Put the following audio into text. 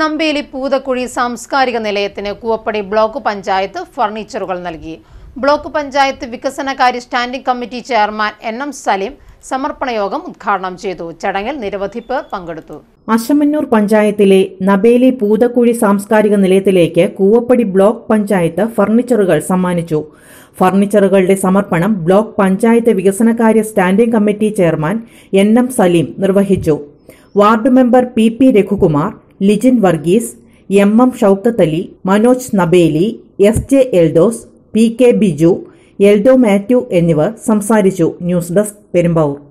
നമ്പേലി പൂതക്കുഴി സാംസ്കാരിക നിലയത്തിന് കൂവപ്പടി ബ്ലോക്ക് പഞ്ചായത്ത് ഫർണിച്ചറുകൾ നൽകി ബ്ലോക്ക് പഞ്ചായത്ത് വികസനകാര്യ standing committee chairman N M Saleem സമർപ്പണ യോഗം ഉദ്ഘാടനം ചെയ്തു ചടങ്ങിൽ നിരവധി പേർ പങ്കെടുത്തു അശമന്നൂർ പഞ്ചായത്തിലെ നബേലി പൂതക്കുഴി സാംസ്കാരിക നിലയത്തിലേക്ക് കൂവപ്പടി ബ്ലോക്ക് പഞ്ചായത്ത് ഫർണിച്ചറുകൾ സമ്മാനിച്ചു ഫർണിച്ചറുകളുടെ സമർപ്പണം ബ്ലോക്ക് പഞ്ചായത്ത് വികസനകാര്യ standing committee chairman N M Saleem നിർവഹിച്ചു ward member P P Raghukumar Lijin Varghese M M Shoukath Ali Manoj നബേലി S J Eldhose P K Biju Eldho Mathew എന്നിവർ സംസാരിച്ചു ന്യൂസ് ഡെസ്ക് പെരുമ്പാവൂർ